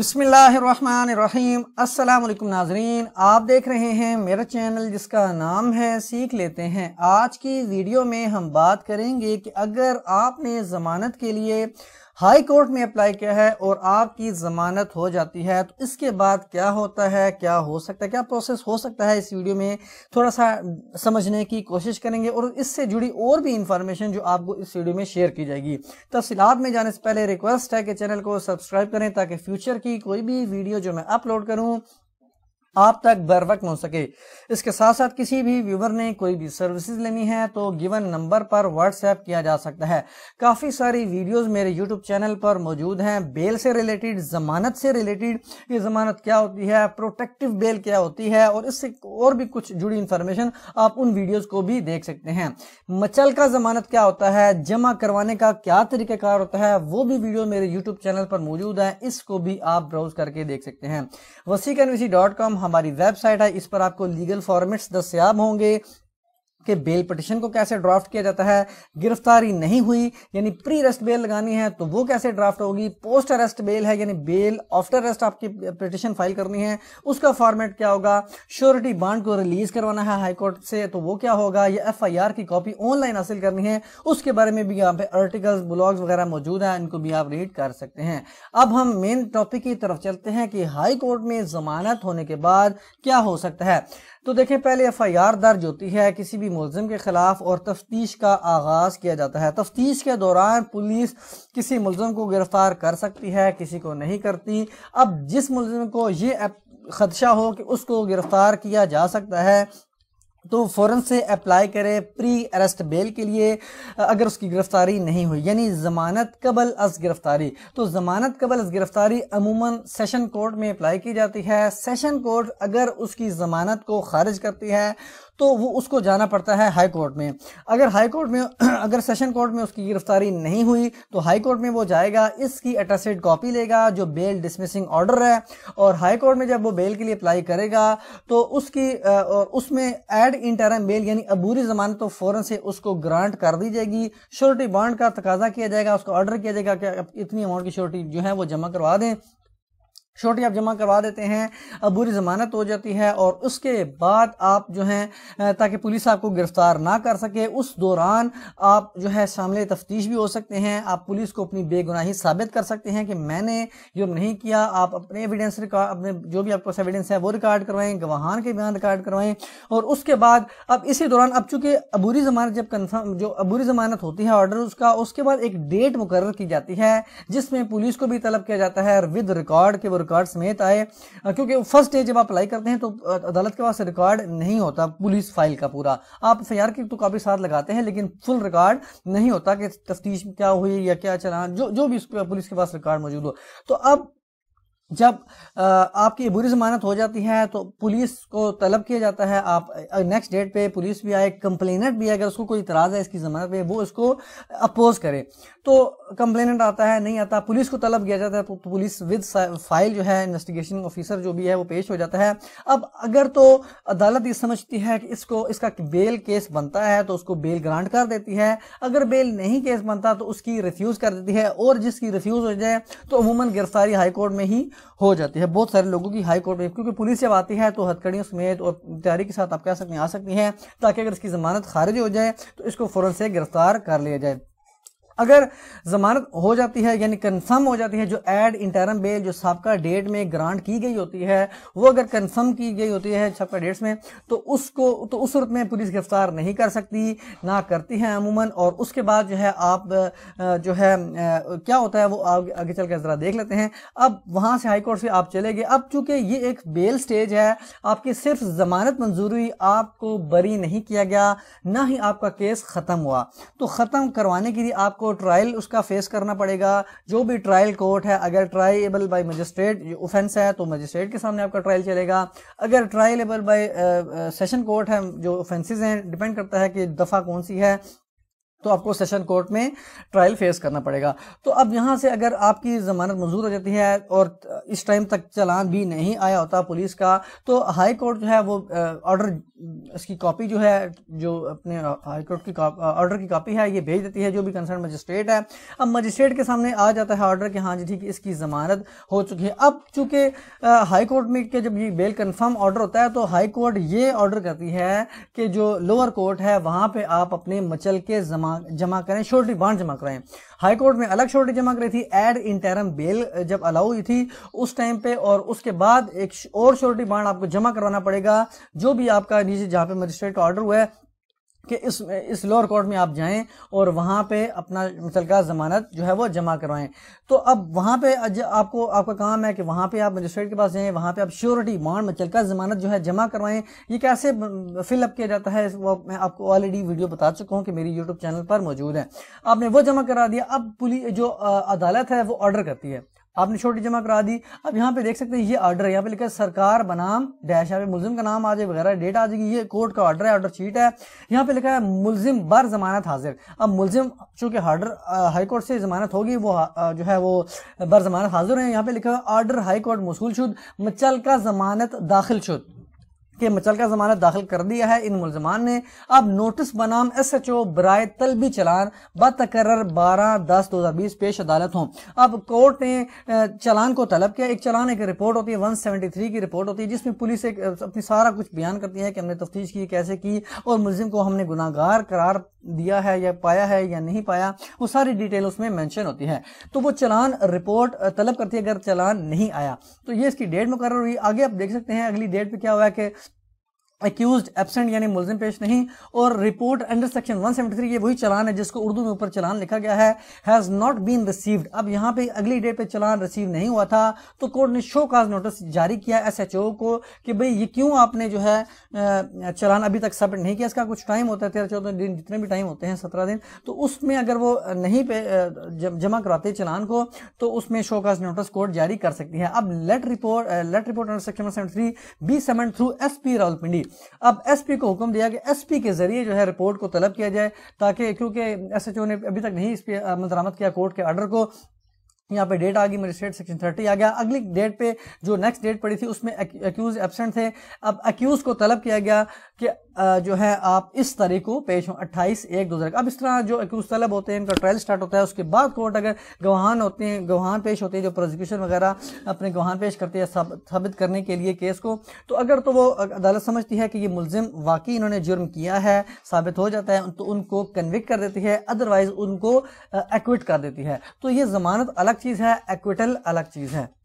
बिसमीम अल्लाम नाजरीन आप देख रहे हैं मेरा चैनल जिसका नाम है सीख लेते हैं आज की वीडियो में हम बात करेंगे कि अगर आपने ज़मानत के लिए हाई कोर्ट में अप्लाई किया है और आपकी जमानत हो जाती है तो इसके बाद क्या होता है क्या हो सकता है क्या प्रोसेस हो सकता है इस वीडियो में थोड़ा सा समझने की कोशिश करेंगे और इससे जुड़ी और भी इंफॉर्मेशन जो आपको इस वीडियो में शेयर की जाएगी तफसीत में जाने से पहले रिक्वेस्ट है कि चैनल को सब्सक्राइब करें ताकि फ्यूचर की कोई भी वीडियो जो मैं अपलोड करूँ आप तक बर वक्त हो सके इसके साथ साथ किसी भी व्यूवर ने कोई भी सर्विसेज लेनी है तो गिवन नंबर पर व्हाट्सएप किया जा सकता है काफ़ी सारी वीडियोस मेरे यूट्यूब चैनल पर मौजूद हैं बेल से रिलेटेड ज़मानत से रिलेटेड ये ज़मानत क्या होती है प्रोटेक्टिव बेल क्या होती है और इससे और भी कुछ जुड़ी इंफॉर्मेशन आप उन वीडियोज़ को भी देख सकते हैं मचल का ज़मानत क्या होता है जमा करवाने का क्या तरीक़ाकार होता है वो भी वीडियो मेरे यूट्यूब चैनल पर मौजूद है इसको भी आप ब्राउज करके देख सकते हैं वसी हमारी वेबसाइट है इस पर आपको लीगल फॉर्मेट्स दस्याब होंगे कि बेल पटिशन को कैसे ड्राफ्ट किया जाता है गिरफ्तारी नहीं हुई यानी प्री अरेस्ट बेल लगानी है तो वो कैसे ड्राफ्ट होगी पोस्ट अरेस्ट बेल है यानी बेल आफ्टर अरेस्ट आपकी पटिशन फाइल करनी है उसका फॉर्मेट क्या होगा श्योरिटी बांड को रिलीज करवाना है हाईकोर्ट से तो वो क्या होगा या एफ की कॉपी ऑनलाइन हासिल करनी है उसके बारे में भी यहाँ पे आर्टिकल्स ब्लॉग्स वगैरह मौजूद है इनको भी आप रीड कर सकते हैं अब हम मेन टॉपिक की तरफ चलते हैं कि हाईकोर्ट में जमानत होने के बाद क्या हो सकता है तो देखें पहले एफ दर्ज होती है किसी भी मुलम के ख़िलाफ़ और तफ्तीश का आगाज़ किया जाता है तफ्तीश के दौरान पुलिस किसी मुलम को गिरफ़्तार कर सकती है किसी को नहीं करती अब जिस मुलम को ये खदशा हो कि उसको गिरफ़्तार किया जा सकता है तो फौरन से अप्लाई करें प्री अरेस्ट बेल के लिए अगर उसकी गिरफ़्तारी नहीं हुई यानी ज़मानत कबल अज गिरफ़्तारी तो ज़मानत कबल अज गिरफ़्तारी अमूमन सेशन कोर्ट में अप्लाई की जाती है सेशन कोर्ट अगर उसकी ज़मानत को खारिज करती है तो वो उसको जाना पड़ता है हाई कोर्ट में अगर हाई कोर्ट में अगर सेशन कोर्ट में उसकी गिरफ्तारी नहीं हुई तो हाई कोर्ट में वो जाएगा इसकी अटेस्टेड कॉपी लेगा जो बेल डिसमिसिंग ऑर्डर है और हाई कोर्ट में जब वो बेल के लिए अप्लाई करेगा तो उसकी उसमें एड इंटरम बेल यानी अबूरी जमानत तो फ़ौरन से उसको ग्रांट कर दी जाएगी श्योरिटी बॉन्ड का तकाजा किया जाएगा उसको ऑर्डर किया जाएगा कि इतनी अमाउंट की श्योरिटी जो है वो जमा करवा दें छोटी आप जमा करवा देते हैं अब बुरी जमानत हो जाती है और उसके बाद आप जो हैं ताकि पुलिस आपको गिरफ्तार ना कर सके उस दौरान आप जो है शामिल तफ्तीश भी हो सकते हैं आप पुलिस को अपनी बेगुनाही साबित कर सकते हैं कि मैंने जो नहीं किया आप अपने एविडेंस रिकॉर्ड अपने जो भी आपके पास एविडेंस है वो रिकॉर्ड करवाएं गवाहान के बयान रिकॉर्ड करवाएं और उसके बाद अब इसी दौरान अब चूंकि अबूरी जमानत जब कन्फर्म जो अबूरी जमानत होती है ऑर्डर उसका उसके बाद एक डेट मुकर की जाती है जिसमें पुलिस को भी तलब किया जाता है विद रिकॉर्ड के रिकॉर्ड समेत आए क्योंकि फर्स्ट डे जब आप अप्लाई करते हैं तो अदालत के पास रिकॉर्ड नहीं होता पुलिस फाइल का पूरा आप एफ की तो काफ़ी साथ लगाते हैं लेकिन फुल रिकॉर्ड नहीं होता कि तफ्तीश क्या हुई या क्या चला जो जो भी पुलिस के पास रिकॉर्ड मौजूद हो तो अब जब आपकी बुरी जमानत हो जाती है तो पुलिस को तलब किया जाता है आप नेक्स्ट डेट पे पुलिस भी आए कंप्लेनेंट भी अगर उसको कोई इतराज़ है इसकी जमानत पे वो इसको अपोज करे तो कंप्लेनेंट आता है नहीं आता पुलिस को तलब किया जाता है तो पुलिस विद फाइल जो है इन्वेस्टिगेशन ऑफिसर जो भी है वो पेश हो जाता है अब अगर तो अदालत ये समझती है कि इसको इसका बेल केस बनता है तो उसको बेल ग्रांट कर देती है अगर बेल नहीं केस बनता तो उसकी रिफ्यूज़ कर देती है और जिसकी रिफ्यूज़ हो जाए तो अमूमन गिरफ्तारी हाईकोर्ट में ही हो जाती है बहुत सारे लोगों की हाई कोर्ट में क्योंकि पुलिस जब आती है तो हथकड़ियों समेत और तैयारी के साथ आप कह सकते हैं आ सकती हैं ताकि अगर इसकी ज़मानत खारिज हो जाए तो इसको फ़ौरन से गिरफ्तार कर लिया जाए अगर जमानत हो जाती है यानी कन्फर्म हो जाती है जो एड इंटरम बेल जो सबका डेट में ग्रांट की गई होती है वो अगर कन्फर्म की गई होती है सबका डेट्स में तो उसको तो उस सूरत में पुलिस गिरफ्तार नहीं कर सकती ना करती है अमूमन और उसके बाद जो है आप जो है क्या होता है वो आगे चल कर ज़रा देख लेते हैं अब वहाँ से हाईकोर्ट से आप चले गए अब चूंकि ये एक बेल स्टेज है आपकी सिर्फ जमानत मंजूर हुई आपको बरी नहीं किया गया ना ही आपका केस ख़त्म हुआ तो ख़त्म करवाने के लिए आपको आपको ट्रायल उसका फेस करना पड़ेगा जो भी ट्रायल कोर्ट है अगर ट्राइबल बाई मजिस्ट्रेट ऑफेंस है तो मजिस्ट्रेट के सामने आपका ट्रायल चलेगा अगर ट्राइलेबल बाई सेशन कोर्ट है जो ऑफेंसेज हैं डिपेंड करता है कि दफ़ा कौन सी है तो आपको सेशन कोर्ट में ट्रायल फेस करना पड़ेगा तो अब यहाँ से अगर आपकी ज़मानत मंजूर हो जाती है और इस टाइम तक चलान भी नहीं आया होता पुलिस का तो हाई कोर्ट जो है वो ऑर्डर इसकी कॉपी जो है जो अपने हाई कोर्ट की ऑर्डर की कॉपी है ये भेज देती है जो भी कंसर्न मजिस्ट्रेट है अब मजिस्ट्रेट के सामने आ जाता है ऑर्डर कि हाँ जी ठीक है इसकी ज़मानत हो चुकी है अब चूंकि हाई कोर्ट में के जब ये बेल कन्फर्म ऑर्डर होता है तो हाई कोर्ट ये ऑर्डर करती है कि जो लोअर कोर्ट है वहाँ पर आप अपने मचल के जमान जमा करें श्योरिटी बॉन्ड जमा कराएं हाईकोर्ट में अलग श्योरिटी जमा करी थी एड इंटरम बेल जब अलाउ हुई थी उस टाइम पे और उसके बाद एक और श्योरिटी बॉन्ड आपको जमा करवाना पड़ेगा जो भी आपका नीचे जहाँ पे मजिस्ट्रेट का ऑर्डर हुआ है कि इस इस लोअर कोर्ट में आप जाएं और वहाँ पे अपना मुतलका ज़मानत जो है वो जमा करवाएं तो अब वहाँ पे आपको आपका काम है कि वहाँ पे आप मजिस्ट्रेट के पास जाएं वहाँ पे आप श्योरिटी बॉन्ड मुतलका ज़मानत जो है जमा करवाएं ये कैसे फिलअप किया जाता है वो मैं आपको ऑलरेडी वीडियो बता चुका हूँ कि मेरी यूट्यूब चैनल पर मौजूद है आपने वो जमा करा दिया अब पुलिस जो अदालत है वो ऑर्डर करती है आपने छोटी जमा करा दी अब यहाँ पे देख सकते हैं ये ऑर्डर है यहाँ पे लिखा है सरकार बनाम डैश यहाँ पे मुलिम का नाम आ जाए वगैरह डेट आ जाएगी ये कोर्ट का ऑर्डर है ऑर्डर शीट है यहाँ पे लिखा है मुलिम बर जमानत हाजिर अब मुलिम चूंकि ऑर्डर हाईकोर्ट से जमानत होगी वो जो है वो बर जमानत हाजिर है यहाँ पे लिखा है ऑर्डर हाईकोर्ट मसूल शुद मचल का जमानत दाखिल शुद के मचल का जमानत दाखिल कर दिया है इन मुलजमान ने अब नोटिस बनाम एस एच ओ बरए तलबी चलान बतकर बारह दस दो हज़ार बीस पेश अदालत हों अब कोर्ट ने चलान को तलब किया एक चलान एक रिपोर्ट होती है वन सेवेंटी थ्री की रिपोर्ट होती है जिसमें पुलिस एक अपनी सारा कुछ बयान करती है कि हमने तफ्तीश की कैसे की और मुलिम को हमने गुनागार करार दिया है या पाया है या नहीं पाया वो सारी डिटेल उसमें मैंशन होती है तो वो चलान रिपोर्ट तलब करती है अगर चलान नहीं आया तो ये इसकी डेट मुकर हुई आगे आप देख सकते हैं अगली डेट पर क्या हुआ है कि एक्यूज एबसेंट यानी मुलजिम पेश नहीं और रिपोर्ट अंडर सेक्शन 173 ये वही चलान है जिसको उर्दू में ऊपर चलान लिखा गया है हैज़ नॉट बीन रिसीव्ड अब यहाँ पे अगली डेट पे चलान रिसीव नहीं हुआ था तो कोर्ट ने शो काज नोटिस जारी किया एसएचओ को कि भाई ये क्यों आपने जो है चलान अभी तक सबमिट नहीं किया इसका कुछ टाइम होता है तेरह चौदह दिन जितने भी टाइम होते हैं सत्रह दिन तो उसमें अगर वो नहीं पे जमा कराते चलान को तो उसमें शो काज नोटिस कोर्ट जारी कर सकती है अब late report late report under section one B statement through S P Rawalpindi अब एसपी को हुक्म दिया कि एसपी के जरिए जो है रिपोर्ट को तलब किया जाए ताकि क्योंकि एसएचओ ने अभी तक नहीं इस पर दरामद किया कोर्ट के आर्डर को यहाँ पे डेट आ गई मेरी स्टेट सेक्शन थर्टी आ गया अगली डेट पे जो नेक्स्ट डेट पड़ी थी उसमें एक्यूज एबसेंट थे अब एक्यूज को तलब किया गया कि जो है आप इस तारीख को पेश हो अट्ठाईस एक दो हजार अब इस तरह जो एक्यूज तलब होते हैं इनका ट्रायल स्टार्ट होता है उसके बाद कोर्ट अगर गवाहान होते हैं गवाहान पेश होते हैं जो प्रोजिक्यूशन वगैरह अपने गवाहान पेश करते हैं साबित करने के लिए केस को तो अगर तो वो अदालत समझती है कि ये मुलजिम वाकई इन्होंने जुर्म किया है साबित हो जाता है तो उनको कन्विक कर देती है अदरवाइज उनको एक्विट कर देती है तो ये जमानत अलग चीज़ है एक्विटल अलग चीज़ है